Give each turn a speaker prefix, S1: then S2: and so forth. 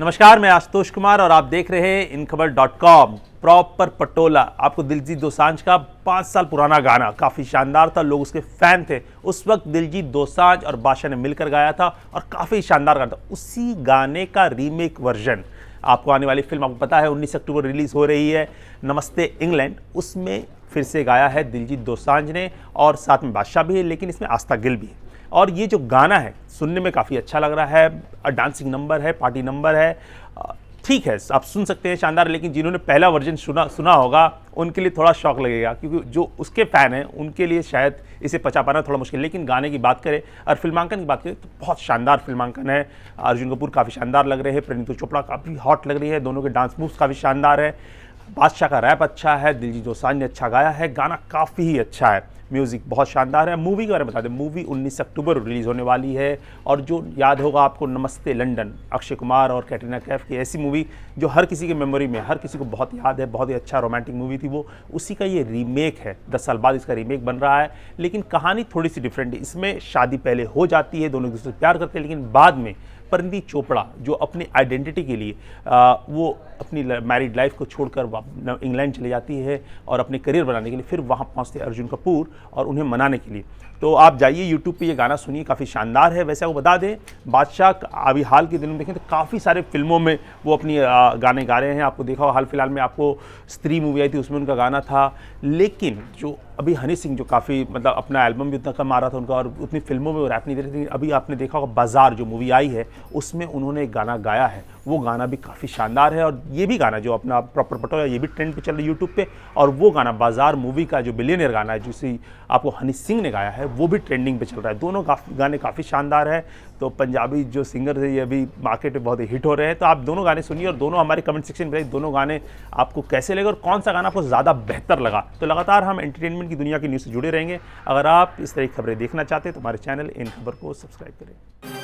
S1: नमस्कार मैं आशुतोष कुमार और आप देख रहे हैं इन खबर डॉट कॉम प्रॉपर पटोला आपको दिलजीत दोसांझ का पाँच साल पुराना गाना काफ़ी शानदार था लोग उसके फ़ैन थे उस वक्त दिलजीत दोसांझ और बादशाह ने मिलकर गाया था और काफ़ी शानदार गाना था उसी गाने का रीमेक वर्जन आपको आने वाली फिल्म आपको पता है 19 अक्टूबर रिलीज़ हो रही है नमस्ते इंग्लैंड उसमें फिर से गाया है दिलजीत दोसांझ ने और साथ में बादशाह भी है लेकिन इसमें आस्था गिल भी है और ये जो गाना है सुनने में काफ़ी अच्छा लग रहा है डांसिंग नंबर है पार्टी नंबर है ठीक है आप सुन सकते हैं शानदार लेकिन जिन्होंने पहला वर्जन सुना सुना होगा उनके लिए थोड़ा शौक लगेगा क्योंकि जो उसके फ़ैन हैं उनके लिए शायद इसे पचा पाना थोड़ा मुश्किल लेकिन गाने की बात करें और फिल्मांकन की बात करें तो बहुत शानदार फिल्मांकन है अर्जुन कपूर काफ़ी शानदार लग रहे हैं प्रणीतु चोपड़ा काफ़ी हॉट लग रही है दोनों के डांस मूव्स काफ़ी शानदार है बादशाह का रैप अच्छा है दिलजी दोसान ने अच्छा गाया है गाना काफ़ी ही अच्छा है म्यूज़िक बहुत शानदार है मूवी के बारे में बता दें मूवी 19 अक्टूबर रिलीज़ होने वाली है और जो याद होगा आपको नमस्ते लंदन अक्षय कुमार और कैटरीना कैफ की ऐसी मूवी जो हर किसी के मेमोरी में हर किसी को बहुत याद है बहुत ही अच्छा रोमांटिक मूवी थी वो उसी का ये रीमेक है दस साल बाद इसका रीमेक बन रहा है लेकिन कहानी थोड़ी सी डिफरेंट है इसमें शादी पहले हो जाती है दोनों दूसरे प्यार करते हैं लेकिन बाद में परिंदी चोपड़ा जो अपनी आइडेंटिटी के लिए आ, वो अपनी मैरिड लाइफ को छोड़कर इंग्लैंड चली जाती है और अपने करियर बनाने के लिए फिर वहाँ पहुँचते अर्जुन कपूर और उन्हें मनाने के लिए तो आप जाइए YouTube पे ये गाना सुनिए काफ़ी शानदार है वैसे वो बता दें बादशाह अभी हाल के दिनों में देखें तो काफ़ी सारे फिल्मों में वो अपनी गाने गा रहे हैं आपको देखा हो हाल फिलहाल में आपको स्त्री मूवी आई थी उसमें उनका गाना था लेकिन जो अभी हनी सिंह जो काफ़ी मतलब अपना एल्बम भी उतना कम आ रहा था उनका और उतनी फिल्मों में वो रैप नहीं दे रहे थे अभी आपने देखा होगा बाजार जो मूवी आई है उसमें उन्होंने एक गाना गाया है वो गाना भी काफ़ी शानदार है और ये भी गाना जो अपना प्रॉपर पटोला ये भी ट्रेंड पे चल रहा है यूट्यूब पे और वो गाना बाजार मूवी का जो बिलियनियर गाना है जिसे आपको हनी सिंह ने गाया है वो भी ट्रेंडिंग पे चल रहा है दोनों गाने काफ़ी शानदार है तो पंजाबी जो सिंगर है ये अभी मार्केट में बहुत हिट हो रहे हैं तो आप दोनों गाने सुनिए और दोनों हमारे कमेंट सेक्शन में दोनों गाने आपको कैसे लगे और कौन सा गाना आपको ज़्यादा बेहतर लगा तो लगातार हम एंटरटेनमेंट की दुनिया की न्यूज़ से जुड़े रहेंगे अगर आप इस तरह की खबरें देखना चाहते हैं तो हमारे चैनल इन खबर को सब्सक्राइब करें